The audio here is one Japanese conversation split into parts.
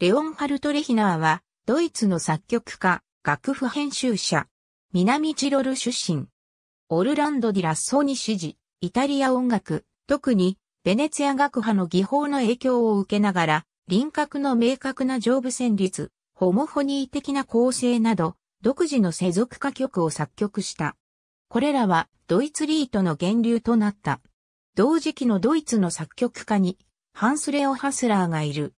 レオンハルト・レヒナーは、ドイツの作曲家、楽譜編集者、南チロル出身。オルランド・ディ・ラッソに支持、イタリア音楽、特に、ベネツィア学派の技法の影響を受けながら、輪郭の明確な上部旋律、ホモフォニー的な構成など、独自の世俗歌曲を作曲した。これらは、ドイツリートの源流となった。同時期のドイツの作曲家に、ハンス・レオ・ハスラーがいる。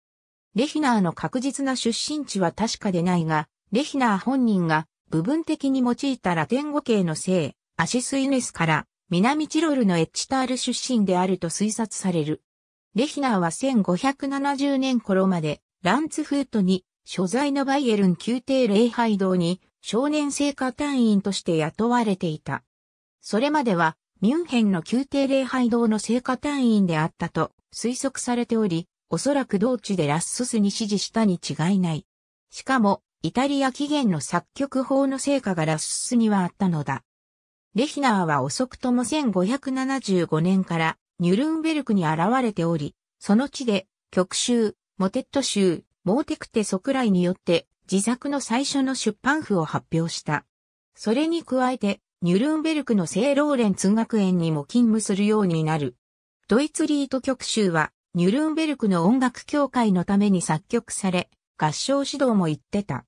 レヒナーの確実な出身地は確かでないが、レヒナー本人が部分的に用いたラテン語系の姓、アシスイネスから南チロルのエッチタール出身であると推察される。レヒナーは1570年頃までランツフートに所在のバイエルン宮廷礼拝堂に少年聖歌隊員として雇われていた。それまではミュンヘンの宮廷礼拝堂の聖歌隊員であったと推測されており、おそらく同地でラッソスに指示したに違いない。しかも、イタリア起源の作曲法の成果がラッソスにはあったのだ。レヒナーは遅くとも1575年からニュルンベルクに現れており、その地で曲集、モテット集、モーテクテソクライによって自作の最初の出版譜を発表した。それに加えて、ニュルンベルクの聖ローレン通学園にも勤務するようになる。ドイツリート曲集はニュルンベルクの音楽協会のために作曲され、合唱指導も行ってた。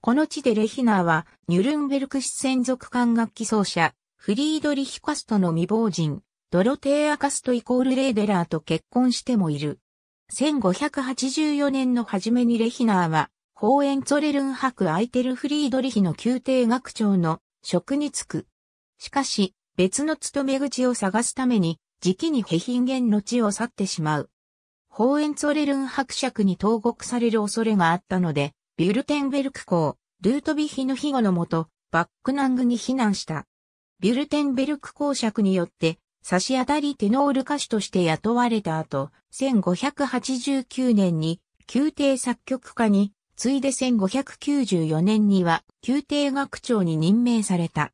この地でレヒナーは、ニュルンベルク市専属管楽器奏者、フリードリヒカストの未亡人、ドロテーア・カストイコール・レーデラーと結婚してもいる。1584年の初めにレヒナーは、ホーエンツォレルン博アイテルフリードリヒの宮廷学長の職に就く。しかし、別の勤め口を探すために、時期にヘヒンゲンの地を去ってしまう。ホーエンツォレルン伯爵に投獄される恐れがあったので、ビュルテンベルク公、ルートビヒのヒゴのもと、バックナングに避難した。ビュルテンベルク公爵によって、差し当たりテノール歌手として雇われた後、1589年に宮廷作曲家に、次いで1594年には宮廷学長に任命された。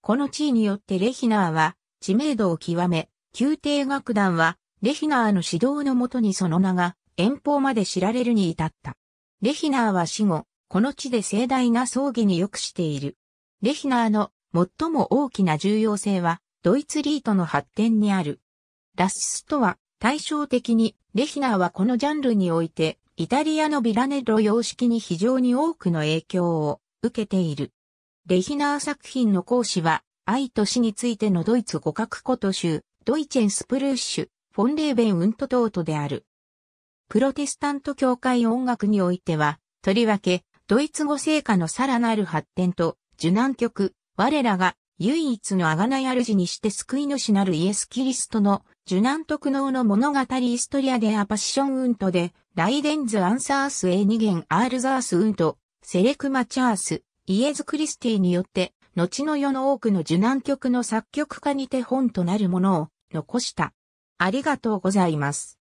この地位によってレヒナーは知名度を極め、宮廷楽団はレヒナーの指導のもとにその名が遠方まで知られるに至った。レヒナーは死後、この地で盛大な葬儀にくしている。レヒナーの最も大きな重要性は、ドイツリートの発展にある。ラシスとは、対照的に、レヒナーはこのジャンルにおいて、イタリアのビラネッロ様式に非常に多くの影響を受けている。レヒナー作品の講師は、愛と死についてのドイツ語学古都州、ドイチェンスプルーシュ、フォンレーベン・ウントトートである。プロテスタント教会音楽においては、とりわけ、ドイツ語聖歌のさらなる発展と、受難曲、我らが唯一の贖い主にして救い主なるイエス・キリストの受難特能の物語イストリアでアパッションウントで、ライデンズ・アンサース・エニゲン・アールザース・ウント、セレクマ・チャース、イエズ・クリスティによって、後の世の多くの受難曲の作曲家に手本となるものを残した。ありがとうございます。